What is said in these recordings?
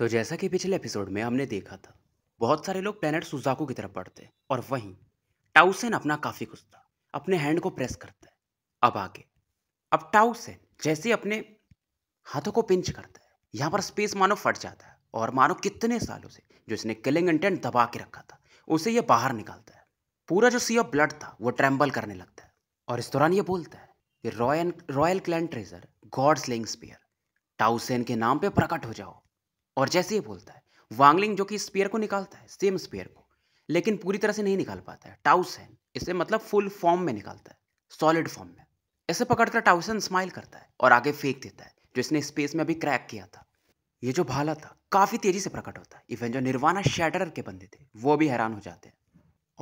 तो जैसा कि पिछले एपिसोड में हमने देखा था बहुत सारे लोग प्लेनेट सुजाकू की तरफ बढ़ते हैं और वहीं टाउसेन अपना काफ़ी कुछ था अपने हैंड को प्रेस करता है अब आगे अब टाउसेन जैसे अपने हाथों को पिंच करता है यहाँ पर स्पेस मानो फट जाता है और मानो कितने सालों से जो इसने किलिंग इंटेंट दबा के रखा था उसे यह बाहर निकालता है पूरा जो सी ऑफ ब्लड था वो ट्रैम्बल करने लगता है और इस दौरान ये बोलता है कि royal royal clan treasure gods लिंग स्पियर टाउसेन के नाम पे प्रकट हो जाओ और जैसे ही बोलता है वांगलिंग जो कि स्पेयर को निकालता है सेम स्पेयर को लेकिन पूरी तरह से नहीं निकाल पाता है टाउसन इसे मतलब फुल फॉर्म में निकालता है सॉलिड फॉर्म में ऐसे पकड़कर टाउसन स्माइल करता है और आगे फेंक देता है जो इसने स्पेस में अभी क्रैक किया था ये जो भाला था काफ़ी तेज़ी से प्रकट होता है इवन जो निर्वाणा शैटर के बंदे थे वो भी हैरान हो जाते हैं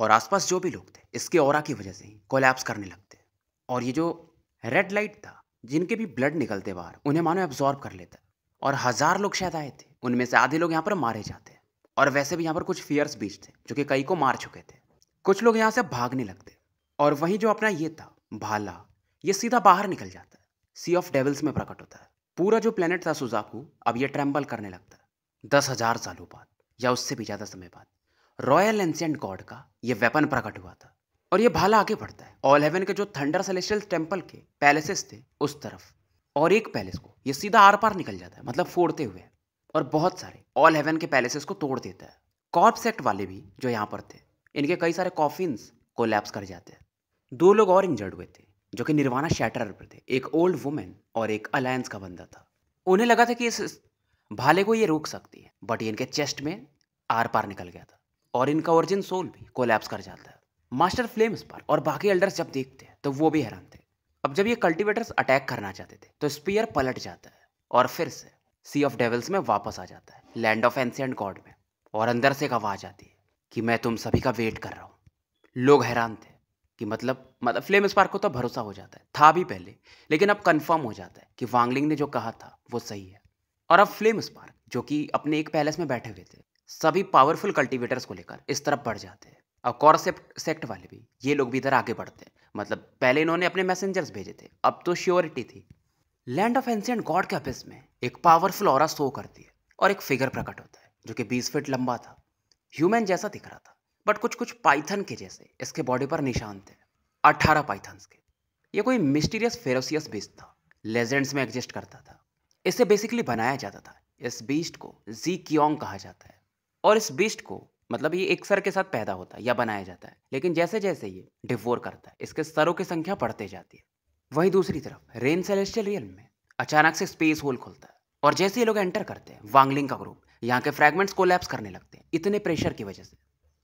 और आसपास जो भी लोग थे इसके और की वजह से ही कोलैप्स करने लगते हैं और ये जो रेड लाइट था जिनके भी ब्लड निकलते बाहर उन्हें मानो एब्जॉर्ब कर लेता और हज़ार लोग शायद आए थे उनमें से आधे लोग यहाँ पर मारे जाते हैं और वैसे भी यहाँ पर कुछ फियर्स बीच थे जो कि कई को मार चुके थे कुछ लोग यहाँ से भागने लगते और वहीं जो अपना ये था भाला ये सीधा बाहर निकल जाता है सी ऑफ डेवल्स में प्रकट होता है पूरा जो प्लेनेट था सुजाकू अब ये ट्रेम्बल करने लगता है दस हजार सालों बाद या उससे भी ज़्यादा समय बाद रॉयल एंशियंट गॉड का ये वेपन प्रकट हुआ था और ये भाला आगे बढ़ता है ऑल हेवन के जो थंडर सेलेशियल टेम्पल के पैलेसेस थे उस तरफ और एक पैलेस को ये सीधा आर पार निकल जाता है मतलब फोड़ते हुए और बहुत सारे ऑल हेवन के पैलेसेस को तोड़ देता है कॉर्प सेक्ट वाले भी जो यहाँ पर थे इनके कई सारे कॉफिन्स कोलैप्स कर जाते हैं दो लोग और इंजर्ड हुए थे जो कि निर्वाणा शैटर पर थे एक ओल्ड वुमेन और एक अलायंस का बंदा था उन्हें लगा था कि इस भाले को ये रोक सकती है बट इनके चेस्ट में आर पार निकल गया था और इनका ओरिजिन सोल भी कोलैप्स कर जाता है मास्टर फ्लेम पर और बाकी एल्डर्स जब देखते हैं तो वो भी हैरान थे अब जब ये कल्टिवेटर्स अटैक करना चाहते थे तो स्पीयर पलट जाता है और फिर से सी ऑफ डेवल्स में वापस आ जाता है लैंड ऑफ एंशियंट गॉड में और अंदर से एक आवाज़ आती है कि मैं तुम सभी का वेट कर रहा हूँ लोग हैरान थे कि मतलब मतलब फ्लेम स्पार्क को तो भरोसा हो जाता है था भी पहले लेकिन अब कंफर्म हो जाता है कि वांगलिंग ने जो कहा था वो सही है और अब फ्लेम स्पार्क जो कि अपने एक पैलेस में बैठे हुए थे सभी पावरफुल कल्टीवेटर्स को लेकर इस तरफ बढ़ जाते हैं और कॉरसेप्ट सेक्ट वाले भी ये लोग भी इधर आगे बढ़ते हैं मतलब पहले इन्होंने अपने मैसेंजर्स भेजे थे अब तो श्योरिटी थी लैंड ऑफ एंशियंट गॉड के अपिस में एक पावरफुल और शो करती है और एक फिगर प्रकट होता है जो कि बीस फीट लंबा था ह्यूमन जैसा दिख रहा था बट कुछ कुछ पाइथन के जैसे इसके बॉडी पर निशान थे अट्ठारह पाइथन्स के ये कोई मिस्टीरियस फेरोसियस बीस्ट था लेजेंड्स में एग्जिस्ट करता था इसे बेसिकली बनाया जाता था इस बीस्ट को जी क्योंग कहा जाता है और इस बीस्ट को मतलब ये एक सर के साथ पैदा होता है या बनाया जाता है लेकिन जैसे जैसे ये डिवोर करता है इसके सरों की संख्या बढ़ते जाती है वहीं दूसरी तरफ रेन सेलेस्टियल रियल में अचानक से स्पेस होल खुलता है और जैसे ही लोग एंटर करते हैं वांगलिंग का ग्रुप यहाँ के फ्रैगमेंट्स कोलैप्स करने लगते हैं इतने प्रेशर की वजह से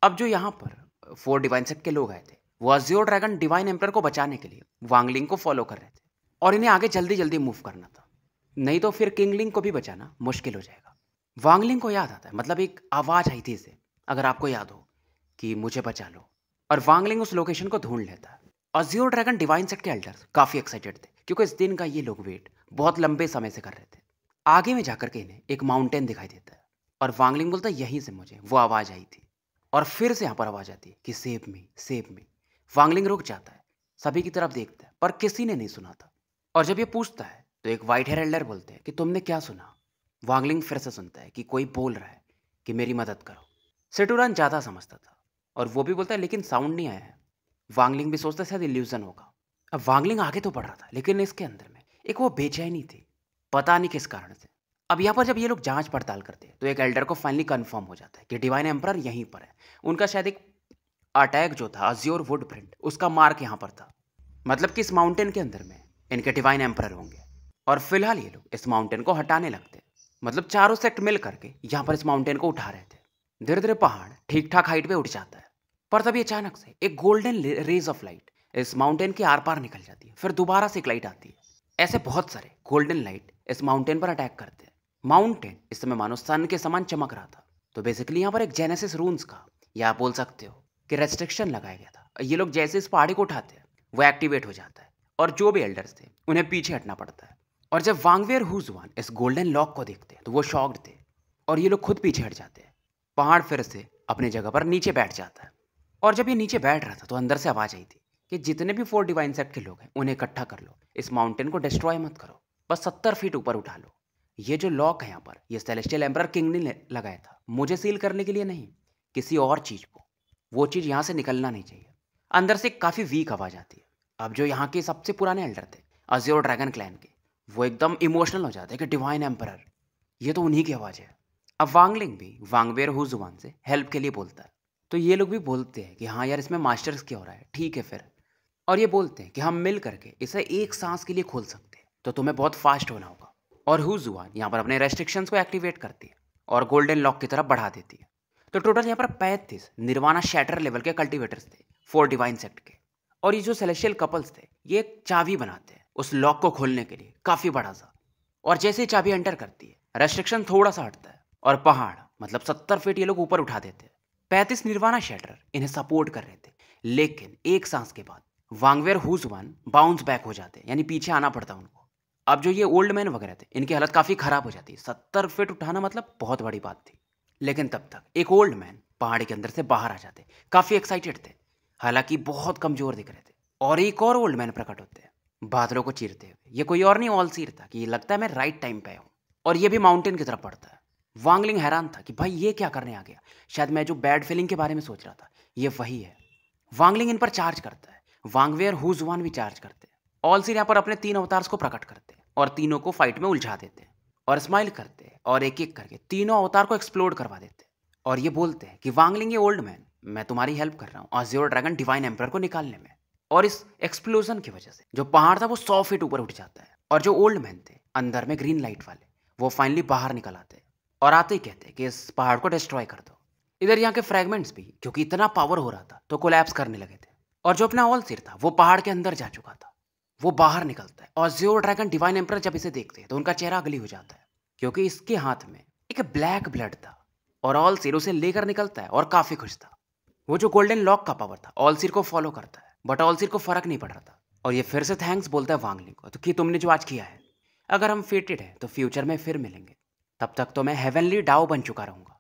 अब जो यहाँ पर फोर डिवाइन सेक्ट के लोग आए थे वो अजियो ड्रैगन डिवाइन एम्पर को बचाने के लिए वांगलिंग को फॉलो कर रहे थे और इन्हें आगे जल्दी जल्दी मूव करना था नहीं तो फिर किंगलिंग को भी बचाना मुश्किल हो जाएगा वांगलिंग को याद आता है मतलब एक आवाज़ आई थी इसे अगर आपको याद हो कि मुझे बचा लो और वांगलिंग उस लोकेशन को ढूंढ लेता है जियो ड्रैगन डिवाइन सेट के एल्डर्स काफ़ी एक्साइटेड थे क्योंकि इस दिन का ये लोग वेट बहुत लंबे समय से कर रहे थे आगे में जाकर के इन्हें एक माउंटेन दिखाई देता है और वांगलिंग बोलता है यहीं से मुझे वो आवाज़ आई थी और फिर से यहाँ पर आवाज़ आती है कि सेब में सेब में वांगलिंग रुक जाता है सभी की तरफ देखता है पर किसी ने नहीं सुना था और जब ये पूछता है तो एक वाइट हेयर एल्डर बोलते हैं कि तुमने क्या सुना वांगलिंग फिर से सुनता है कि कोई बोल रहा है कि मेरी मदद करो सेटूरान ज़्यादा समझता था और वो भी बोलता है लेकिन साउंड नहीं आया है वांगलिंग भी सोचता शायद इल्यूजन होगा अब वांगलिंग आगे तो बढ़ रहा था लेकिन इसके अंदर में एक वो बेचैनी थी पता नहीं किस कारण से अब यहाँ पर जब ये लोग जांच पड़ताल करते हैं तो एक एल्डर को फाइनली कंफर्म हो जाता है कि डिवाइन एम्पर यहीं पर है उनका शायद एक अटैक जो था अज्योर वुड प्रिंट उसका मार्क यहाँ पर था मतलब कि इस माउंटेन के अंदर में इनके डिवाइन एम्पर होंगे और फिलहाल ये लोग इस माउंटेन को हटाने लगते हैं मतलब चारों सेक्ट मिल करके यहाँ पर इस माउंटेन को उठा रहे थे धीरे धीरे पहाड़ ठीक ठाक हाइट पे उठ जाता है पर तभी अचानक से एक गोल्डन रेज ऑफ लाइट इस माउंटेन के आर पार निकल जाती है फिर दोबारा से एक लाइट आती है ऐसे बहुत सारे गोल्डन लाइट इस माउंटेन पर अटैक करते हैं माउंटेन इस समय मानो सन के समान चमक रहा था तो बेसिकली यहाँ पर एक जेनेसिस रून्स का या आप बोल सकते हो कि रेस्ट्रिक्शन लगाया गया था ये लोग जैसे इस पहाड़ी को उठाते हैं वो एक्टिवेट हो जाता है और जो भी एल्डर्स थे उन्हें पीछे हटना पड़ता है और जब वांगवेयर हुजवान इस गोल्डन लॉक को देखते हैं तो वो शॉक्ड थे और ये लोग खुद पीछे हट जाते हैं पहाड़ फिर से अपने जगह पर नीचे बैठ जाता है और जब ये नीचे बैठ रहा था तो अंदर से आवाज़ आई थी कि जितने भी फोर डिवाइन सेट के लोग हैं उन्हें इकट्ठा कर लो इस माउंटेन को डिस्ट्रॉय मत करो बस सत्तर फीट ऊपर उठा लो ये जो लॉक है यहाँ पर ये सेलेस्टियल एम्प्रर किंग ने लगाया था मुझे सील करने के लिए नहीं किसी और चीज़ को वो चीज़ यहाँ से निकलना नहीं चाहिए अंदर से काफ़ी वीक आवाज़ आती है अब जो यहाँ के सबसे पुराने एल्डर थे अजियो ड्रैगन क्लैन के वो एकदम इमोशनल हो जाते हैं कि डिवाइन एम्पर ये तो उन्हीं की आवाज़ है अब वांगलिंग भी वांगवेर हुजुआन से हेल्प के लिए बोलता है तो ये लोग भी बोलते हैं कि हाँ यार इसमें मास्टर्स क्या हो रहा है ठीक है फिर और ये बोलते हैं कि हम मिल करके इसे एक सांस के लिए खोल सकते हैं तो तुम्हें बहुत फास्ट होना होगा और हु जुआन यहाँ पर अपने रेस्ट्रिक्शंस को एक्टिवेट करती है और गोल्डन लॉक की तरफ बढ़ा देती है तो टोटल यहाँ पर पैंतीस निर्वाणा शैटर लेवल के कल्टिवेटर्स थे फोर डिवाइन सेक्ट के और ये जो सेलेशियल कपल्स थे ये एक चाबी बनाते हैं उस लॉक को खोलने के लिए काफ़ी बड़ा सा और जैसे ही चाबी एंटर करती है रेस्ट्रिक्शन थोड़ा सा हटता है और पहाड़ मतलब सत्तर फीट ये लोग ऊपर उठा देते हैं पैंतीस निर्वाणा शटर इन्हें सपोर्ट कर रहे थे लेकिन एक सांस के बाद वांगवेर हुजवान बाउंस बैक हो जाते यानी पीछे आना पड़ता उनको अब जो ये ओल्ड मैन वगैरह थे इनकी हालत काफ़ी ख़राब हो जाती सत्तर फिट उठाना मतलब बहुत बड़ी बात थी लेकिन तब तक एक ओल्ड मैन पहाड़ी के अंदर से बाहर आ जाते काफ़ी एक्साइटेड थे हालांकि बहुत कमज़ोर दिख रहे थे और एक और ओल्ड मैन प्रकट होते हैं बादलों को चीरते हुए ये कोई और नहीं ऑल सीर था कि ये लगता है मैं राइट टाइम पे हूँ और ये भी माउंटेन की तरफ पड़ता है वांगलिंग हैरान था कि भाई ये क्या करने आ गया शायद मैं जो बैड फीलिंग के बारे में सोच रहा था ये वही है वांगलिंग इन पर चार्ज करता है वांगवेयर हुजुआन भी चार्ज करते हैं ऑल ऑल्सिर यहाँ पर अपने तीन अवतार्स को प्रकट करते हैं और तीनों को फाइट में उलझा देते हैं और स्माइल करते हैं और एक एक करके तीनों अवतार को एक्सप्लोर करवा देते हैं और ये बोलते हैं कि वांगलिंग ये ओल्ड मैन मैं तुम्हारी हेल्प कर रहा हूँ और जीरो ड्रैगन डिवाइन एम्पर को निकालने में और इस एक्सप्लोजन की वजह से जो पहाड़ था वो सौ फीट ऊपर उठ जाता है और जो ओल्ड मैन थे अंदर में ग्रीन लाइट वाले वो फाइनली बाहर निकल आते हैं और आते ही कहते कि इस पहाड़ को डिस्ट्रॉय कर दो इधर यहाँ के फ्रेगमेंट्स भी क्योंकि इतना पावर हो रहा था तो कोलैप्स करने लगे थे और जो अपना ऑल सिर था वो पहाड़ के अंदर जा चुका था वो बाहर निकलता है और जियो ड्रैगन डिवाइन एम्पर जब इसे देखते हैं तो उनका चेहरा अगली हो जाता है क्योंकि इसके हाथ में एक ब्लैक ब्लड था और ऑल सिर उसे लेकर निकलता है और काफ़ी खुश था वो जो गोल्डन लॉक का पावर था ऑल सिर को फॉलो करता है बट ऑल सिर को फर्क नहीं पड़ रहा था और ये फिर से थैंक्स बोलता है वांगलिंग को तो कि तुमने जो आज किया है अगर हम फिटेड हैं तो फ्यूचर में फिर मिलेंगे तब तक तो मैं हेवनली डाओ बन चुका रहूंगा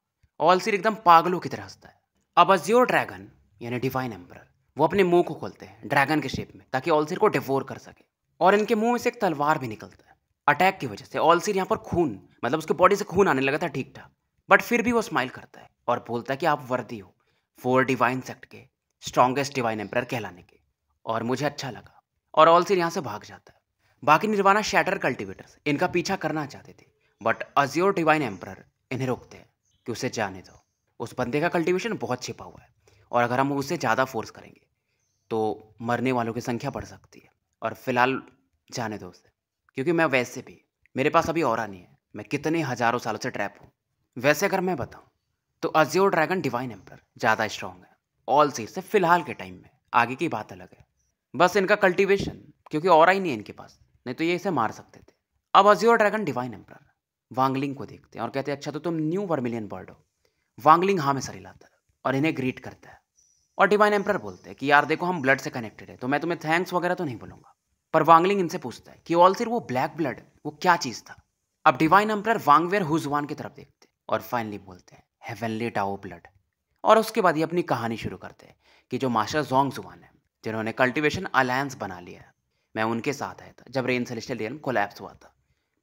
ऑलसिर एकदम पागलों की तरह हंसता है अब अज्योर ड्रैगन यानी डिवाइन एम्पर वो अपने मुंह को खोलते हैं ड्रैगन के शेप में ताकि ऑलसिर को डिवोर कर सके और इनके मुंह में से एक तलवार भी निकलता है अटैक की वजह से ऑलसिर यहाँ पर खून मतलब उसके बॉडी से खून आने लगा था ठीक ठाक बट फिर भी वो स्माइल करता है और बोलता है कि आप वर्दी हो फोर डिवाइन सेक्ट के स्ट्रॉन्गेस्ट डिवाइन एम्पर कहलाने के और मुझे अच्छा लगा और ऑलसिर यहाँ से भाग जाता है बाकी निर्वाणा शैटर कल्टिवेटर्स इनका पीछा करना चाहते थे बट अजियोर डिवाइन एम्पर इन्हें रोकते हैं कि उसे जाने दो उस बंदे का कल्टिवेशन बहुत छिपा हुआ है और अगर हम उसे ज़्यादा फोर्स करेंगे तो मरने वालों की संख्या बढ़ सकती है और फिलहाल जाने दो उसे क्योंकि मैं वैसे भी मेरे पास अभी और नहीं है मैं कितने हज़ारों सालों से ट्रैप हूँ वैसे अगर मैं बताऊँ तो अजियो ड्रैगन डिवाइन एम्प्रर ज़्यादा स्ट्रॉन्ग है ऑल सीट से फिलहाल के टाइम में आगे की बात अलग है बस इनका कल्टिवेशन क्योंकि और ही नहीं है इनके पास नहीं तो ये इसे मार सकते थे अब azure dragon divine emperor Wang Ling को देखते हैं और कहते हैं अच्छा तो तुम न्यू वर्मिलियन बर्ड हो वांगलिंग हाँ में सर हिलाता है और इन्हें ग्रीट करता है और डिवाइन एम्पर बोलते हैं कि यार देखो हम ब्लड से कनेक्टेड है तो मैं तुम्हें थैंक्स वगैरह तो नहीं बोलूंगा पर वांगलिंग इनसे पूछता है कि ऑल सिर वो ब्लैक ब्लड वो क्या चीज़ था अब डिवाइन एम्पर वांगवेयर हुजवान की तरफ देखते हैं और फाइनली बोलते हैं हेवनली टाओ ब्लड और उसके बाद ये अपनी कहानी शुरू करते हैं कि जो मास्टर जोंग जुआन है जिन्होंने कल्टिवेशन अलायंस बना लिया है मैं उनके साथ आया था जब रेन सेलेस्टियल रियल कोलैप्स हुआ था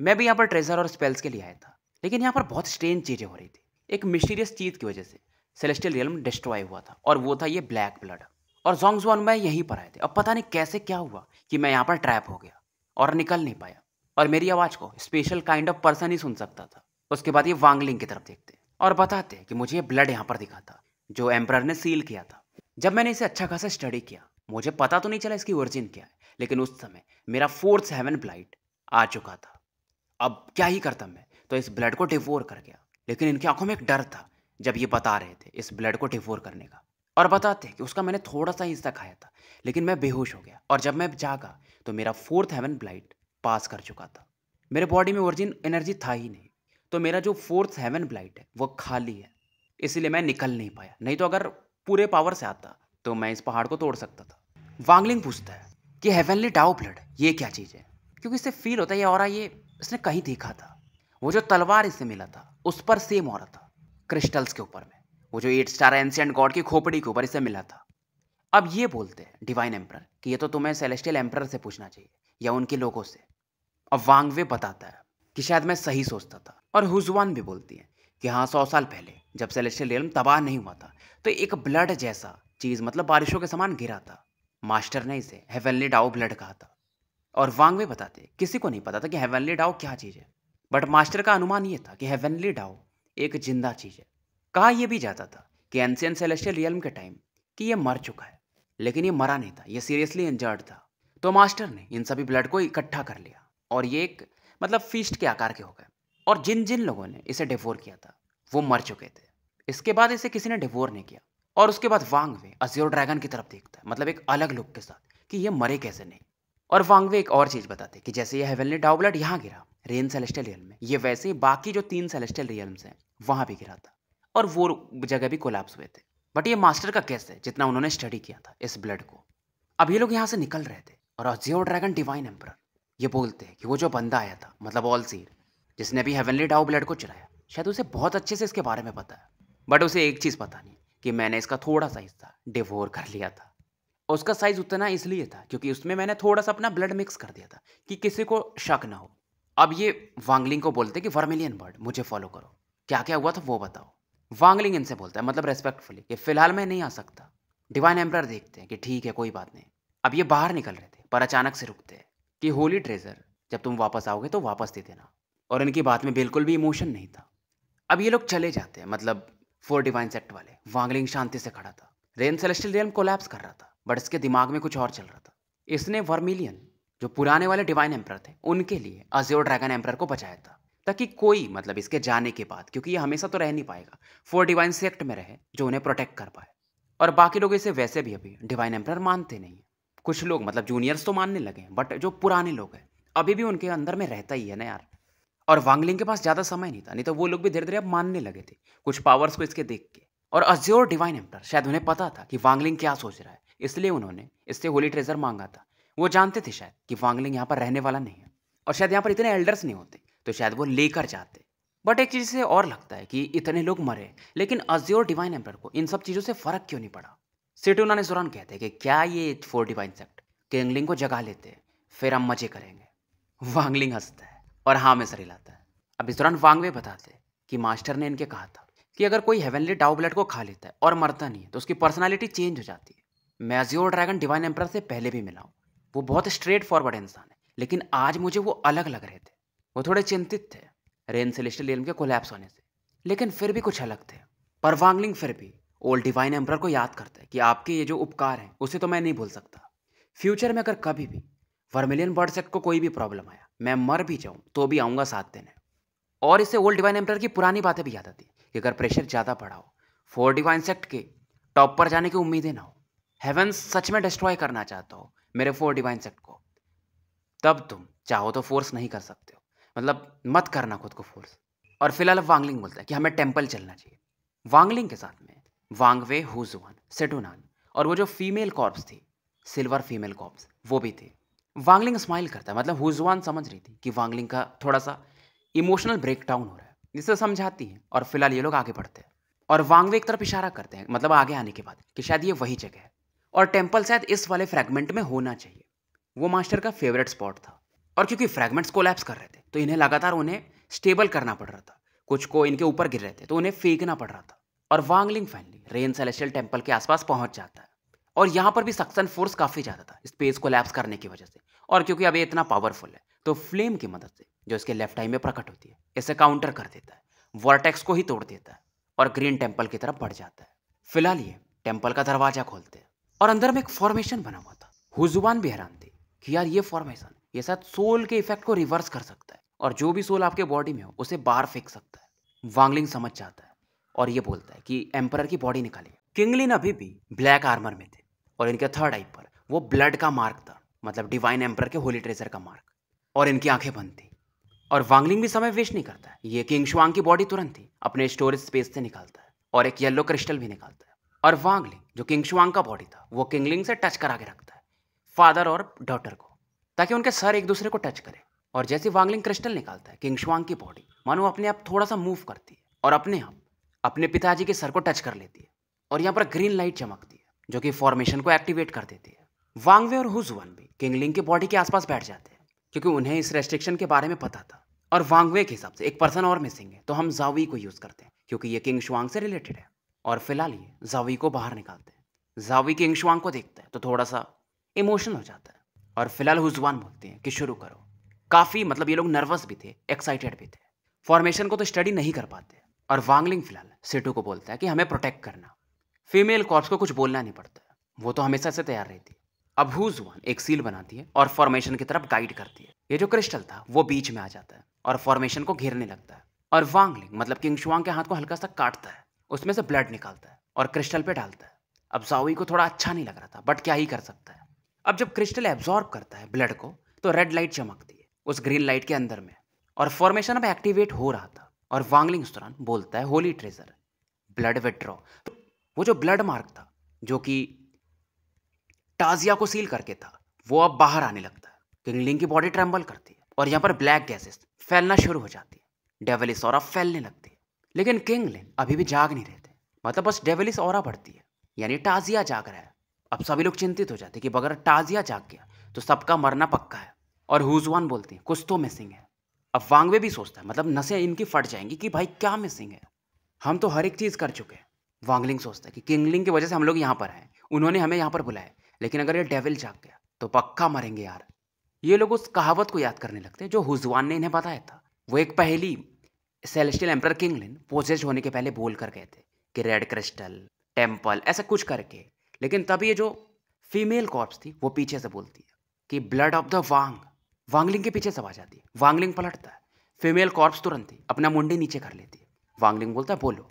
मैं भी यहाँ पर ट्रेजर और स्पेल्स के लिए आया था लेकिन यहाँ पर बहुत स्ट्रेंज चीज़ें हो रही थी एक मिस्टीरियस चीज़ की वजह से सेलेस्टियल रियलम डिस्ट्रॉय हुआ था और वो था ये ब्लैक ब्लड और जोंग्स वन में यहीं पर आए थे अब पता नहीं कैसे क्या हुआ कि मैं यहाँ पर ट्रैप हो गया और निकल नहीं पाया और मेरी आवाज़ को स्पेशल काइंड ऑफ पर्सन ही सुन सकता था उसके बाद ये वांगलिंग की तरफ देखते और बताते कि मुझे ये ब्लड यहाँ पर दिखा था जो एम्प्रर ने सील किया था जब मैंने इसे अच्छा खासा स्टडी किया मुझे पता तो नहीं चला इसकी ओरिजिन क्या है लेकिन उस समय मेरा फोर्थ सेवन ब्लाइट आ चुका था अब क्या ही करता मैं तो इस ब्लड को डिफोर कर गया लेकिन इनकी आंखों में एक डर था जब ये बता रहे थे इस ब्लड को डिफोर करने का और बताते कि उसका मैंने थोड़ा सा हिस्सा खाया था लेकिन मैं बेहोश हो गया और जब मैं जागा तो मेरा फोर्थ हेवन ब्लाइट पास कर चुका था मेरे बॉडी में ओरिजिन एनर्जी था ही नहीं तो मेरा जो फोर्थ हेवन ब्लाइट है वो खाली है इसलिए मैं निकल नहीं पाया नहीं तो अगर पूरे पावर से आता तो मैं इस पहाड़ को तोड़ सकता था वांगलिंग पूछता है कि हेवनली डाउ ब्लड ये क्या चीज़ है क्योंकि इससे फील होता है और ये इसने कहीं देखा था वो जो तलवार इसे मिला था उस पर सेम हो था क्रिस्टल्स के ऊपर में वो जो एट स्टार एंशियंट गॉड की खोपड़ी के ऊपर इसे मिला था अब ये बोलते हैं डिवाइन एम्पर कि ये तो तुम्हें सेलेस्टियल एम्पर से पूछना चाहिए या उनके लोगों से अब वांगवे बताता है कि शायद मैं सही सोचता था और हुजवान भी बोलती है कि हाँ सौ साल पहले जब सेलेस्टियल रियलम तबाह नहीं हुआ था तो एक ब्लड जैसा चीज़ मतलब बारिशों के समान गिरा था मास्टर ने इसे हेवनली डाउ ब्लड कहा था और वांग में बताते किसी को नहीं पता था कि हेवनली डाओ क्या चीज़ है बट मास्टर का अनुमान ये था कि हेवनली डाओ एक जिंदा चीज़ है कहा यह भी जाता था कि एनसियन सेलेस्टियल रियलम के टाइम कि यह मर चुका है लेकिन यह मरा नहीं था यह सीरियसली इंजर्ड था तो मास्टर ने इन सभी ब्लड को इकट्ठा कर लिया और ये एक मतलब फीस्ट के आकार के हो गए और जिन जिन लोगों ने इसे डिवोर किया था वो मर चुके थे इसके बाद इसे किसी ने डिवोर नहीं किया और उसके बाद वांग वे अजियो ड्रैगन की तरफ देखता है मतलब एक अलग लुक के साथ कि ये मरे कैसे नहीं और वांगवे एक और चीज बताते कि जैसे ये हेवेलनी डाउब्लड यहाँ गिरा रेन सेलेस्टियल रियल में ये वैसे ही बाकी जो तीन सेलेस्टियल रियल्स हैं वहाँ भी गिरा था और वो जगह भी कोलैप्स हुए थे बट ये मास्टर का केस है जितना उन्होंने स्टडी किया था इस ब्लड को अब ये लोग यहाँ से निकल रहे थे और अजियो ड्रैगन डिवाइन एम्पर ये बोलते हैं कि वो जो बंदा आया था मतलब ऑल सीर जिसने अभी हेवनली डाउ ब्लड को चलाया शायद उसे बहुत अच्छे से इसके बारे में पता है बट उसे एक चीज़ पता नहीं कि मैंने इसका थोड़ा सा हिस्सा डिवोर कर लिया था और उसका साइज़ उतना इसलिए था क्योंकि उसमें मैंने थोड़ा सा अपना ब्लड मिक्स कर दिया था कि किसी को शक ना हो अब ये वांगलिंग को बोलते कि वर्मिलियन बर्ड मुझे फॉलो करो क्या क्या हुआ था वो बताओ वांगलिंग इनसे बोलता है मतलब रेस्पेक्टफुली कि फिलहाल मैं नहीं आ सकता डिवाइन एम्प्रर देखते हैं कि ठीक है कोई बात नहीं अब ये बाहर निकल रहे थे पर अचानक से रुकते हैं कि होली ट्रेजर जब तुम वापस आओगे तो वापस दे देना और इनकी बात में बिल्कुल भी इमोशन नहीं था अब ये लोग चले जाते हैं मतलब फोर डिवाइन सेक्ट वाले वांगलिंग शांति से खड़ा था रेन सेलेस्टियल रियम कोलैप्स कर रहा था बट इसके दिमाग में कुछ और चल रहा था इसने वर्मिलियन जो पुराने वाले डिवाइन एम्पर थे उनके लिए अजय ड्रैगन एम्पर को बचाया था ताकि कोई मतलब इसके जाने के बाद क्योंकि ये हमेशा तो रह नहीं पाएगा फोर डिवाइन सेक्ट में रहे जो उन्हें प्रोटेक्ट कर पाए और बाकी लोग इसे वैसे भी अभी डिवाइन एम्पर मानते नहीं कुछ लोग मतलब जूनियर्स तो मानने लगे हैं बट जो पुराने लोग हैं अभी भी उनके अंदर में रहता ही है ना यार और वांगलिंग के पास ज़्यादा समय नहीं था नहीं तो वो लोग भी धीरे धीरे अब मानने लगे थे कुछ पावर्स को इसके देख के और अज्योर डिवाइन एम्पर शायद उन्हें पता था कि वांगलिंग क्या सोच रहा है इसलिए उन्होंने इससे होली ट्रेजर मांगा था वो जानते थे शायद कि वांगलिंग यहाँ पर रहने वाला नहीं है और शायद यहाँ पर इतने एल्डर्स नहीं होते तो शायद वो लेकर जाते बट एक चीज़ से और लगता है कि इतने लोग मरे लेकिन अज्योर डिवाइन एम्पर को इन सब चीज़ों से फ़र्क क्यों नहीं पड़ा सिटूना ने दौरान कहते हैं कि क्या ये फोर डिवाइन सेक्ट किंगलिंग को जगा लेते हैं फिर हम मजे करेंगे वांगलिंग हंसता है और हाँ में सर लाता है अब इस दौरान वांगवे बताते कि मास्टर ने इनके कहा था कि अगर कोई हेवनली डाउबलेट को खा लेता है और मरता नहीं है तो उसकी पर्सनैलिटी चेंज हो जाती है मैजियो ड्रैगन डिवाइन एम्पर से पहले भी मिला हूँ वो बहुत स्ट्रेट फॉरवर्ड इंसान है लेकिन आज मुझे वो अलग लग रहे थे वो थोड़े चिंतित थे रेन सेलेस्टियल एलम के कोलैप्स होने से लेकिन फिर भी कुछ अलग थे पर वांगलिंग फिर भी ओल्ड डिवाइन एम्पर को याद करता है कि आपके ये जो उपकार हैं उसे तो मैं नहीं भूल सकता फ्यूचर में अगर कभी भी वर्मिलियन बर्ड सेक्ट को कोई भी प्रॉब्लम आया मैं मर भी जाऊँ तो भी आऊँगा साथ देने और इसे ओल्ड डिवाइन एम्पर की पुरानी बातें भी याद आती कि अगर प्रेशर ज़्यादा पड़ा हो फोर डिवाइन सेक्ट के टॉप पर जाने की उम्मीदें ना हो हेवन सच में डिस्ट्रॉय करना चाहता हो मेरे फोर डिवाइन सेक्ट को तब तुम चाहो तो फोर्स नहीं कर सकते हो मतलब मत करना खुद को फोर्स और फिलहाल वांगलिंग बोलता है कि हमें टेम्पल चलना चाहिए वांगलिंग के साथ में वांगवे हुजुआन सेटुनान और वो जो फीमेल कॉर्प्स थी सिल्वर फीमेल कॉर्प्स वो भी थे वांगलिंग स्माइल करता है मतलब हुजुआन समझ रही थी कि वांगलिंग का थोड़ा सा इमोशनल ब्रेकडाउन हो रहा है जिसे समझाती है और फिलहाल ये लोग आगे बढ़ते हैं और वांगवे एक तरफ इशारा करते हैं मतलब आगे आने के बाद कि शायद ये वही जगह है और टेम्पल शायद इस वाले फ्रेगमेंट में होना चाहिए वो मास्टर का फेवरेट स्पॉट था और क्योंकि फ्रेगमेंट्स कोलैप्स कर रहे थे तो इन्हें लगातार उन्हें स्टेबल करना पड़ रहा था कुछ को इनके ऊपर गिर रहे थे तो उन्हें फेंकना पड़ रहा था और Wang Ling finally rain celestial temple के आसपास पहुंच जाता है और यहाँ पर भी सक्सन फोर्स काफ़ी ज़्यादा था स्पेस को लैप्स करने की वजह से और क्योंकि अब ये इतना पावरफुल है तो फ्लेम की मदद से जो इसके लेफ्ट आई में प्रकट होती है इसे काउंटर कर देता है वर्टेक्स को ही तोड़ देता है और ग्रीन टेम्पल की तरफ बढ़ जाता है फिलहाल ये टेम्पल का दरवाज़ा खोलते हैं और अंदर में एक फॉर्मेशन बना हुआ था हुजुबान भी हैरान थे कि यार ये फॉर्मेशन ये शायद सोल के इफेक्ट को रिवर्स कर सकता है और जो भी सोल आपके बॉडी में हो उसे बाहर फेंक सकता है वांगलिंग समझ जाता है और ये बोलता है कि एम्पर की बॉडी निकाली किंगलिन अभी भी ब्लैक आर्मर में थे और इनके थर्ड आई पर वो ब्लड का मार्क था मतलब डिवाइन एम्पर के होली ट्रेजर का मार्क और इनकी आंखें बंद थी और वांगलिंग भी समय वेस्ट नहीं करता है ये किंग शुआंग की बॉडी तुरंत ही अपने स्टोरेज स्पेस से निकालता है और एक येलो क्रिस्टल भी निकालता है और वांगलिंग जो किंग शुआंग का बॉडी था वो किंगलिंग से टच करा के रखता है फादर और डॉटर को ताकि उनके सर एक दूसरे को टच करे और जैसे वांगलिंग क्रिस्टल निकालता है किंग शुआंग की बॉडी मानो अपने आप थोड़ा सा मूव करती है और अपने आप अपने पिताजी के सर को टच कर लेती है और यहाँ पर ग्रीन लाइट चमकती है जो कि फॉर्मेशन को एक्टिवेट कर देती है वांगवे और हुजवन भी किंगलिंग के बॉडी के आसपास बैठ जाते हैं क्योंकि उन्हें इस रेस्ट्रिक्शन के बारे में पता था और वांगवे के हिसाब से एक पर्सन और मिसिंग है तो हम जावी को यूज़ करते हैं क्योंकि ये किंग शुआंग से रिलेटेड है और फिलहाल ये जावी को बाहर निकालते हैं जावी के इंशवांग को देखता है तो थोड़ा सा इमोशनल हो जाता है और फिलहाल हुजवान बोलते हैं कि शुरू करो काफ़ी मतलब ये लोग नर्वस भी थे एक्साइटेड भी थे फॉर्मेशन को तो स्टडी नहीं कर पाते और वांगलिंग फिलहाल सेटू को बोलता है कि हमें प्रोटेक्ट करना फीमेल कॉर्प्स को कुछ बोलना नहीं पड़ता वो तो हमेशा से तैयार रहती है अब हुजवान एक सील बनाती है और फॉर्मेशन की तरफ गाइड करती है ये जो क्रिस्टल था वो बीच में आ जाता है और फॉर्मेशन को घेरने लगता है और वांगलिंग मतलब किंगशुआंग के हाथ को हल्का सा काटता है उसमें से ब्लड निकालता है और क्रिस्टल पे डालता है अब जाओई को थोड़ा अच्छा नहीं लग रहा था बट क्या ही कर सकता है अब जब क्रिस्टल एब्जॉर्ब करता है ब्लड को तो रेड लाइट चमकती है उस ग्रीन लाइट के अंदर में और फॉर्मेशन अब एक्टिवेट हो रहा था और वांगलिंग उस दौरान बोलता है होली ट्रेजर ब्लड विड्रॉ तो वो जो ब्लड मार्क था जो कि टाजिया को सील करके था वो अब बाहर आने लगता है किंगलिंग की बॉडी ट्रेम्बल करती है और यहाँ पर ब्लैक गैसेस फैलना शुरू हो जाती है डेवलिस और अब फैलने लगती है लेकिन किंग लिन अभी भी जाग नहीं रहते मतलब बस डेविलिस और बढ़ती है यानी टाजिया जाग रहा है अब सभी लोग चिंतित हो जाते कि अगर टाजिया जाग गया तो सबका मरना पक्का है और हुजवान बोलती है कुछ तो मिसिंग है अब वांगवे भी सोचता है मतलब नशे इनकी फट जाएंगी कि भाई क्या मिसिंग है हम तो हर एक चीज़ कर चुके हैं वांगलिंग सोचता है कि किंगलिंग की वजह से हम लोग यहाँ पर आए उन्होंने हमें यहाँ पर बुलाया लेकिन अगर ये डेविल जाग गया तो पक्का मरेंगे यार ये लोग उस कहावत को याद करने लगते हैं जो हुजवान ने इन्हें बताया था वो एक पहेली सेलेस्टियल एम्पर किंगलिन पोजेस्ड होने के पहले बोल कर गए थे कि रेड क्रिस्टल टेम्पल ऐसा कुछ करके लेकिन तब ये जो फीमेल कॉर्प्स थी वो पीछे से बोलती है कि blood of the Wang Wang Ling के पीछे सब आ जाती है वांगलिंग पलटता है फीमेल कॉर्प्स तुरंत ही अपना मुंडी नीचे कर लेती है वांगलिंग बोलता है बोलो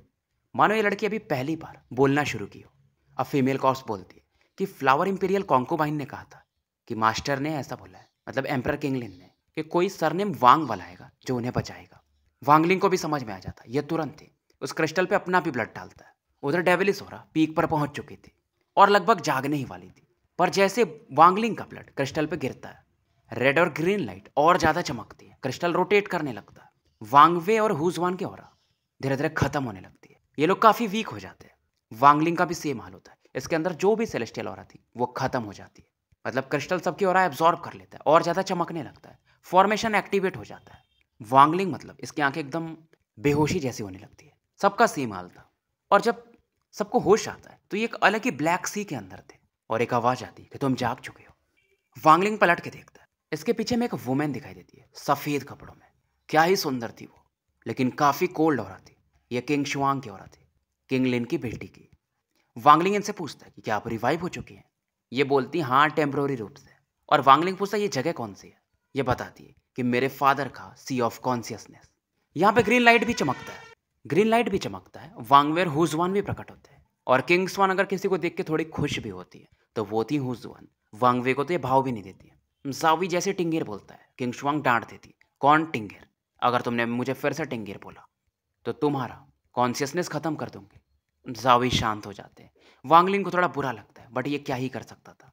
मानो ये लड़की अभी पहली बार बोलना शुरू की हो अब फीमेल कॉर्प्स बोलती है कि फ्लावर इंपीरियल कॉन्कोबाइन ने कहा था कि मास्टर ने ऐसा बोला है मतलब एम्पर किंगलिन ने कि कोई सरनेम वांग वाला आएगा जो उन्हें बचाएगा वांगलिंग को भी समझ में आ जाता है ये तुरंत ही उस क्रिस्टल पे अपना भी ब्लड डालता है उधर डेविलिस हो रहा पीक पर पहुंच चुकी थी और लगभग जागने ही वाली थी पर जैसे वांगलिंग का ब्लड क्रिस्टल पे गिरता है रेड और ग्रीन लाइट और ज़्यादा चमकती है क्रिस्टल रोटेट करने लगता है वांगवे और हुजवान की और धीरे धीरे खत्म होने लगती है ये लोग काफ़ी वीक हो जाते हैं वांगलिंग का भी सेम हाल होता है इसके अंदर जो भी सेलेस्टियल और थी वो खत्म हो जाती है मतलब क्रिस्टल सबकी और एब्जॉर्ब कर लेता है और ज़्यादा चमकने लगता है फॉर्मेशन एक्टिवेट हो जाता है वांगलिंग मतलब इसकी आंखें एकदम बेहोशी जैसी होने लगती है सबका सेम हाल था और जब सबको होश आता है तो ये एक अलग ही ब्लैक सी के अंदर थे और एक आवाज़ आती है कि तुम जाग चुके हो वांगलिंग पलट के देखता है इसके पीछे में एक वुमेन दिखाई देती है सफ़ेद कपड़ों में क्या ही सुंदर थी वो लेकिन काफ़ी कोल्ड औरत थी ये किंग शुआंग की औरत थी किंग लिन की बेटी की वांगलिंग इनसे पूछता है कि क्या आप रिवाइव हो चुकी हैं ये बोलती हाँ टेम्प्रोरी रूप से और वांगलिंग पूछता है ये जगह कौन सी है ये बताती है कि मेरे फादर का सी ऑफ कॉन्सियसनेस यहाँ पे ग्रीन लाइट भी चमकता है ग्रीन लाइट भी चमकता है वांगवेर हुजवान भी प्रकट होते हैं और किंग्सवान अगर किसी को देख के थोड़ी खुश भी होती है तो वो थी हुजवान वांगवे को तो ये भाव भी नहीं देती है जावी जैसे टिंगेर बोलता है किंग्सवांग डांट देती कौन टिंगेर अगर तुमने मुझे फिर से टिंगेर बोला तो तुम्हारा कॉन्सियसनेस खत्म कर दूंगी जावी शांत हो जाते हैं वांगलिंग को थोड़ा बुरा लगता है बट ये क्या ही कर सकता था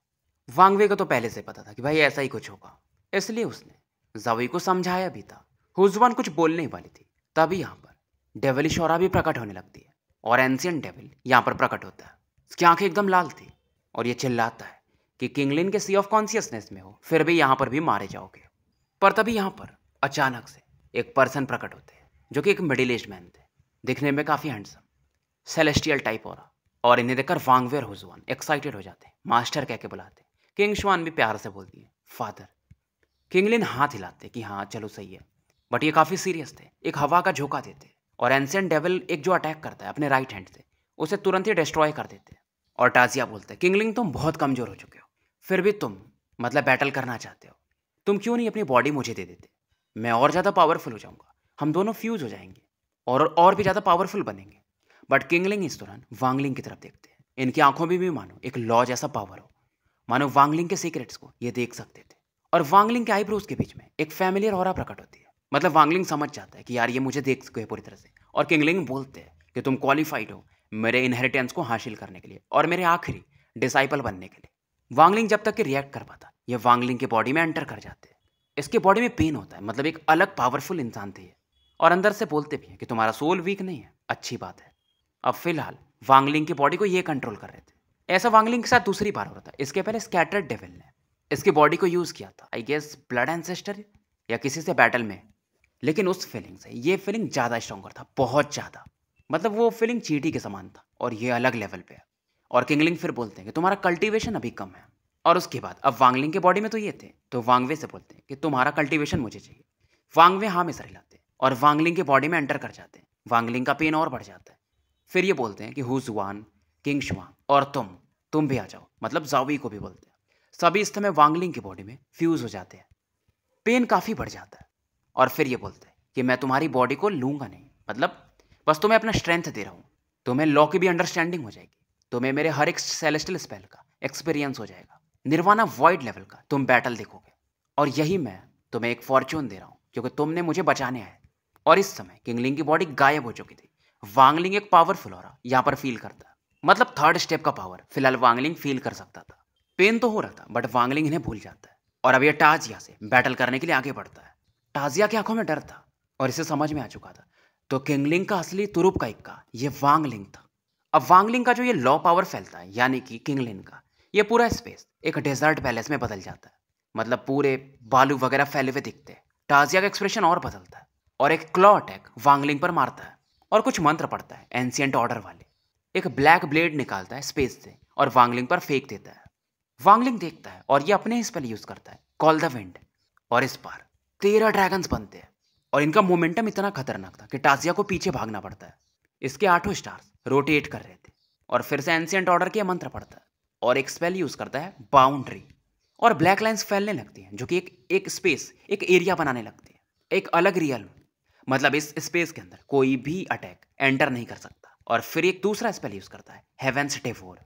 वांगवे को तो पहले से पता था कि भाई ऐसा ही कुछ होगा इसलिए उसने जवी को समझाया भी था हुजवान कुछ बोलने वाली थी तभी यहाँ पर डेवली और भी प्रकट होने लगती है और एंशियन डेविल यहाँ पर प्रकट होता है उसकी आंखें एकदम लाल थी और ये चिल्लाता है कि किंगलिन के सी ऑफ कॉन्सियसनेस में हो फिर भी यहाँ पर भी मारे जाओगे पर तभी यहाँ पर अचानक से एक पर्सन प्रकट होते हैं जो कि एक मिडिल एज मैन थे दिखने में काफ़ी हैंडसम सेलेस्टियल टाइप हो रहा और इन्हें देखकर वांगवेयर हुजवान एक्साइटेड हो जाते हैं मास्टर कह के बुलाते किंग श्वान भी प्यार से बोलती है फादर किंगलिन हाथ हिलाते कि हाँ चलो सही है बट ये काफ़ी सीरियस थे एक हवा का झोंका देते और एंसेंट डेवल एक जो अटैक करता है अपने राइट हैंड से उसे तुरंत ही डिस्ट्रॉय कर देते और टाजिया बोलते किंगलिंग तुम बहुत कमज़ोर हो चुके हो फिर भी तुम मतलब बैटल करना चाहते हो तुम क्यों नहीं अपनी बॉडी मुझे दे देते मैं और ज़्यादा पावरफुल हो जाऊँगा हम दोनों फ्यूज़ हो जाएंगे और और भी ज़्यादा पावरफुल बनेंगे बट किंगलिंग इस दौरान वांगलिंग की तरफ देखते हैं इनकी आंखों में भी मानो एक लॉ जैसा पावर हो मानो वांगलिंग के सीक्रेट्स को ये देख सकते थे और वांगलिंग के आईब्रोज के बीच में एक फैमिलियर और प्रकट होती है मतलब वांगलिंग समझ जाता है कि यार ये मुझे देख सके पूरी तरह से और किंगलिंग बोलते हैं कि तुम क्वालिफाइड हो मेरे इनहेरिटेंस को हासिल करने के लिए और मेरे आखिरी डिसाइपल बनने के लिए वांगलिंग जब तक कि रिएक्ट कर पाता ये वांगलिंग के बॉडी में एंटर कर जाते हैं इसके बॉडी में पेन होता है मतलब एक अलग पावरफुल इंसान थे और अंदर से बोलते भी हैं कि तुम्हारा सोल वीक नहीं है अच्छी बात है अब फिलहाल वांगलिंग की बॉडी को ये कंट्रोल कर रहे थे ऐसा वांगलिंग के साथ दूसरी बार हो रहा था इसके पहले स्कैटर्ड डेविल ने इसकी बॉडी को यूज़ किया था आई गेस ब्लड एंसेस्टर या किसी से बैटल में लेकिन उस फीलिंग से ये फीलिंग ज़्यादा स्ट्रॉन्गर था बहुत ज़्यादा मतलब वो फीलिंग चीटी के समान था और ये अलग लेवल पे है और किंगलिंग फिर बोलते हैं कि तुम्हारा कल्टीवेशन अभी कम है और उसके बाद अब वांगलिंग के बॉडी में तो ये थे तो वांगवे से बोलते हैं कि तुम्हारा कल्टीवेशन मुझे चाहिए वांगवे हाँ में सर हिलाते और वांगलिंग के बॉडी में एंटर कर जाते हैं वांगलिंग का पेन और बढ़ जाता है फिर ये बोलते हैं कि हु जुआन किंग शुआन और तुम तुम भी आ जाओ मतलब जावी को भी बोलते हैं सभी तो इस समय वांगलिंग की बॉडी में फ्यूज़ हो जाते हैं पेन काफ़ी बढ़ जाता है और फिर ये बोलते हैं कि मैं तुम्हारी बॉडी को लूंगा नहीं मतलब बस तुम्हें अपना स्ट्रेंथ दे रहा हूँ तुम्हें लॉ की भी अंडरस्टैंडिंग हो जाएगी तुम्हें मेरे हर एक सेलेस्टल स्पेल का एक्सपीरियंस हो जाएगा निर्वाणा वाइड लेवल का तुम बैटल देखोगे और यही मैं तुम्हें एक फॉर्च्यून दे रहा हूँ क्योंकि तुमने मुझे बचाने आए और इस समय किंगलिंग की बॉडी गायब हो चुकी थी वांगलिंग एक पावरफुल और यहाँ पर फील करता मतलब थर्ड स्टेप का पावर फिलहाल वांगलिंग फील कर सकता था पेन तो हो रहा था बट वांगलिंग इन्हें भूल जाता है और अब यह टाजिया से बैटल करने के लिए आगे बढ़ता है टाजिया की आंखों में डर था और इसे समझ में आ चुका था तो किंगलिंग का असली तुरुप का इक्का ये वांगलिंग था अब वांगलिंग का जो ये लॉ पावर फैलता है यानी कि किंगलिंग का ये पूरा स्पेस एक डेजर्ट पैलेस में बदल जाता है मतलब पूरे बालू वगैरह फैले हुए दिखते हैं टाजिया का एक्सप्रेशन और बदलता है और एक क्लॉ अटैक वांगलिंग पर मारता है और कुछ मंत्र पड़ता है एंशियंट ऑर्डर वाले एक ब्लैक ब्लेड निकालता है स्पेस से और वांगलिंग पर फेंक देता है वांगलिंग देखता है और ये अपने स्पेल यूज करता है कॉल द विंड और इस बार तेरह ड्रैगन्स बनते हैं और इनका मोमेंटम इतना खतरनाक था कि टाजिया को पीछे भागना पड़ता है इसके आठों स्टार्स रोटेट कर रहे थे और फिर से एंसियंट ऑर्डर के मंत्र पड़ता है और एक स्पेल यूज करता है बाउंड्री और ब्लैक लाइन्स फैलने लगती हैं जो कि एक एक स्पेस एक एरिया बनाने लगती है एक अलग रियल मतलब इस स्पेस के अंदर कोई भी अटैक एंटर नहीं कर सकता और फिर एक दूसरा स्पेल यूज करता है हेवेंस टेफोर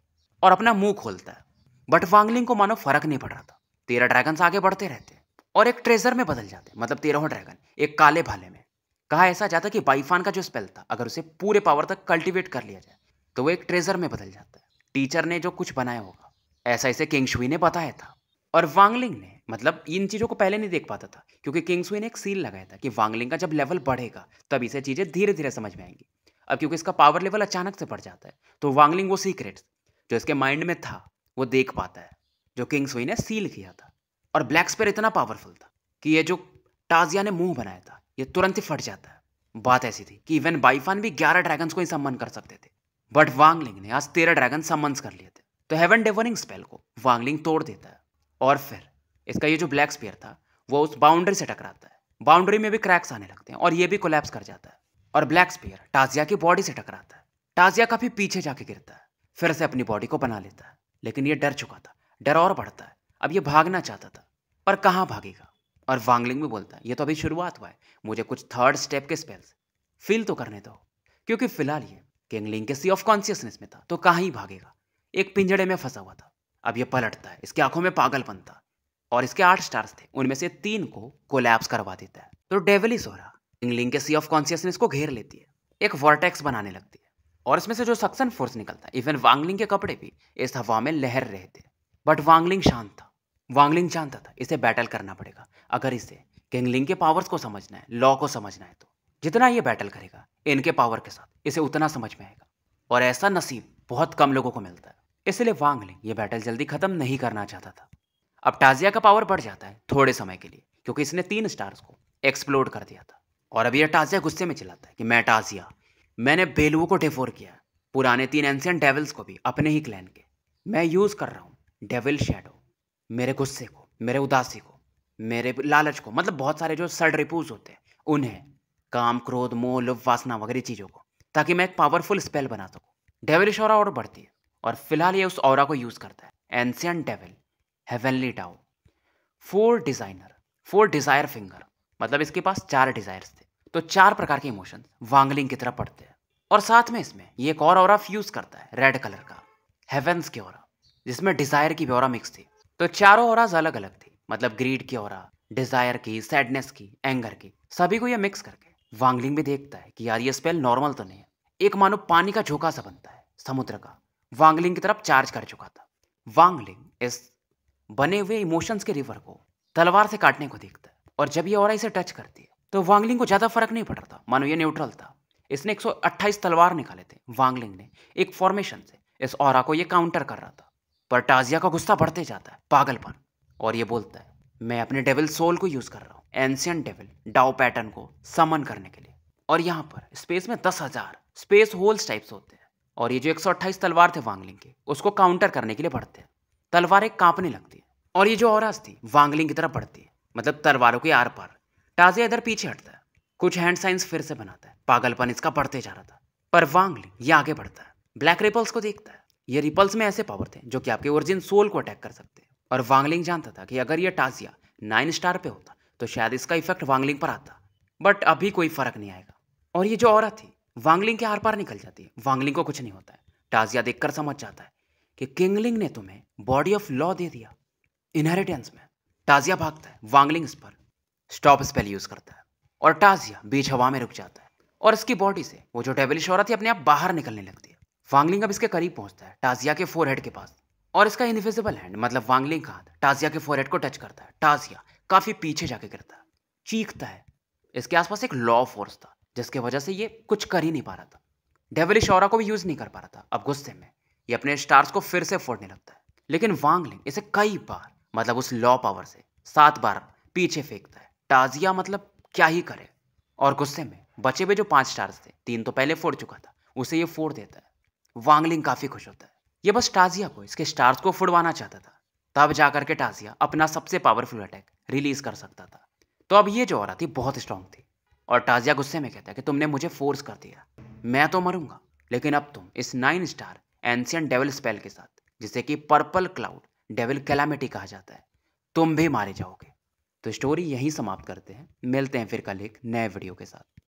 और अपना मुंह खोलता है बट वांगलिंग को मानो फर्क नहीं पड़ रहा था तेरह ड्रैगन्स आगे बढ़ते रहते और एक ट्रेजर में बदल जाते मतलब तेरहों ड्रैगन एक काले भाले में कहा ऐसा जाता कि बाइफान का जो स्पेल था अगर उसे पूरे पावर तक कल्टिवेट कर लिया जाए तो वो एक ट्रेजर में बदल जाता है टीचर ने जो कुछ बनाया होगा ऐसा इसे किंगशुई ने बताया था और वांगलिंग ने मतलब इन चीज़ों को पहले नहीं देख पाता था क्योंकि किंग्सवे ने एक सील लगाया था कि वांगलिंग का जब लेवल बढ़ेगा तब इसे चीज़ें धीरे धीरे समझ में आएंगी अब क्योंकि इसका पावर लेवल अचानक से बढ़ जाता है तो वांगलिंग वो सीक्रेट जो इसके माइंड में था वो देख पाता है जो किंग ने सील किया था और ब्लैक स्पेयर इतना पावरफुल था कि ये जो टाजिया ने मुंह बनाया था ये तुरंत ही फट जाता है बात ऐसी थी कि इवन बाइफान भी ग्यारह ड्रैगन को ही सम्मान कर सकते थे बट वांगलिंग ने आज तेरह ड्रैगन सम्मान कर लिए थे तो हेवन डेवनिंग स्पेल को वांगलिंग तोड़ देता है और फिर इसका ये जो ब्लैक स्पेयर था वो उस बाउंड्री से टकराता है बाउंड्री में भी क्रैक्स आने लगते हैं और ये भी कोलैप्स कर जाता है और ब्लैक स्पेयर टाजिया की बॉडी से टकराता है टाजिया काफी पीछे जाके गिरता है फिर से अपनी बॉडी को बना लेता है लेकिन यह डर चुका था डर और बढ़ता है अब यह भागना चाहता था पर कहाँ भागेगा और वांगलिंग भी बोलता है यह तो अभी शुरुआत हुआ है मुझे कुछ थर्ड स्टेप के स्पेल्स फील तो करने दो क्योंकि फिलहाल ये किंगलिंग के सी ऑफ कॉन्सियसनेस में था तो कहाँ ही भागेगा एक पिंजड़े में फंसा हुआ था अब यह पलटता है इसके आंखों में पागल बनता और इसके आठ स्टार्स थे उनमें से तीन को कोलैप्स करवा देता है तो डेवलिस हो रहा किंगलिंग के सी ऑफ कॉन्सियसनेस को घेर लेती है एक वर्टेक्स बनाने लगती है और इसमें से जो सक्सन फोर्स निकलता इवन वांगलिंग के कपड़े भी इस हवा में लहर रहे थे बट वांगलिंग शांत था वांगलिंग जानता था इसे बैटल करना पड़ेगा अगर इसे किंगलिंग के पावर्स को समझना है लॉ को समझना है तो जितना ये बैटल करेगा इनके पावर के साथ इसे उतना समझ में आएगा और ऐसा नसीब बहुत कम लोगों को मिलता है इसलिए वांगलिंग ये बैटल जल्दी खत्म नहीं करना चाहता था अब टाजिया का पावर बढ़ जाता है थोड़े समय के लिए क्योंकि इसने तीन स्टार्स को एक्सप्लोड कर दिया था और अब यह टाजिया गुस्से में चिल्लाता है कि मैं टाजिया मैंने बेलुओं को डेफोर किया पुराने तीन एंशियन डेविल्स को भी अपने ही क्लैन के मैं यूज़ कर रहा हूँ डेविल शेडो मेरे गुस्से को मेरे उदासी को मेरे लालच को मतलब बहुत सारे जो सड रिपूज होते हैं उन्हें काम क्रोध मोह लुभ वासना वगैरह चीज़ों को ताकि मैं एक पावरफुल स्पेल बना सकूँ डेविलिश और और बढ़ती है और फिलहाल ये उस और को यूज़ करता है ancient devil heavenly Dao four designer four desire finger मतलब इसके पास चार डिज़ायर्स थे तो चार प्रकार के इमोशन वांगलिंग की तरह पड़ते हैं और साथ में इसमें ये एक और ऑरा फ्यूज करता है रेड कलर का हेवेंस की ओरा जिसमें डिजायर की भी और मिक्स थी तो चारों ओरा अलग अलग थी मतलब ग्रीड की और डिजायर की सैडनेस की एंगर की सभी को यह मिक्स करके वांगलिंग भी देखता है कि यार ये स्पेल नॉर्मल तो नहीं है एक मानो पानी का झोंका सा बनता है समुद्र का वांगलिंग की तरफ चार्ज कर चुका था वांगलिंग इस बने हुए इमोशंस के रिवर को तलवार से काटने को देखता है और जब ये और इसे टच करती है तो वांगलिंग को ज़्यादा फर्क नहीं पड़ रहा था मानो ये न्यूट्रल था इसने 128 तलवार निकाले थे वांगलिंग ने एक फॉर्मेशन से इस और को ये काउंटर कर रहा था पर टाजिया का गुस्सा बढ़ते जाता है पागलपन और ये बोलता है मैं अपने डेविल सोल को यूज़ कर रहा हूँ एंशियन डेविल डाओ पैटर्न को समन करने के लिए और यहाँ पर स्पेस में दस हज़ार स्पेस होल्स टाइप्स होते हैं और ये जो एक तलवार थे वांगलिंग के उसको काउंटर करने के लिए बढ़ते हैं तलवारें कांपने लगती है और ये जो औरस थी वांगलिंग की तरफ बढ़ती है मतलब तलवारों के आर पर टाजिया इधर पीछे हटता है कुछ हैंड साइंस फिर से बनाता है पागलपन इसका बढ़ते जा रहा था पर वांगली ये आगे बढ़ता है ब्लैक रिपल्स को देखता है ये रिपल्स में ऐसे पावर थे जो कि आपके ओरिजिन सोल को अटैक कर सकते हैं और वांगलिंग जानता था कि अगर ये टाजिया नाइन स्टार पे होता तो शायद इसका इफेक्ट वांगलिंग पर आता बट अभी कोई फर्क नहीं आएगा और ये जो औरत थी वांगलिंग के आर पार निकल जाती है वांगलिंग को कुछ नहीं होता है टाजिया देखकर समझ जाता है कि किंगलिंग ने तुम्हें बॉडी ऑफ लॉ दे दिया इनहेरिटेंस में टाजिया भागता है वांगलिंग इस पर स्टॉप स्पेल यूज करता है और टाजिया बीच हवा में रुक जाता है और इसकी बॉडी से वो जो डेविलिश औरत थी अपने आप बाहर निकलने लगती है वांगलिंग अब इसके करीब पहुंचता है टाजिया के फोर के पास और इसका इनविजिबल हैंड मतलब वांगलिंग का हाथ टाजिया के फोर को टच करता है टाजिया काफी पीछे जाके गिरता है चीखता है इसके आसपास एक लॉ फोर्स था जिसके वजह से ये कुछ कर ही नहीं पा रहा था डेवलिश औरा को भी यूज नहीं कर पा रहा था अब गुस्से में ये अपने स्टार्स को फिर से फोड़ने लगता है लेकिन वांगलिंग इसे कई बार मतलब उस लॉ पावर से सात बार पीछे फेंकता है ताज़िया मतलब क्या ही करे और गुस्से में बचे हुए जो पांच स्टार्स थे तीन तो पहले फोड़ चुका था उसे ये फोड़ देता है वांगलिंग काफ़ी खुश होता है ये बस टाजिया को इसके स्टार्स को फुड़वाना चाहता था तब जाकर के टाजिया अपना सबसे पावरफुल अटैक रिलीज कर सकता था तो अब ये जो औरत थी बहुत स्ट्रांग थी और टाजिया गुस्से में कहता है कि तुमने मुझे फोर्स कर दिया मैं तो मरूंगा लेकिन अब तुम इस nine star ancient devil spell के साथ जिसे कि पर्पल क्लाउड डेविल कैलामिटी कहा जाता है तुम भी मारे जाओगे तो स्टोरी यहीं समाप्त करते हैं मिलते हैं फिर कल एक नए वीडियो के साथ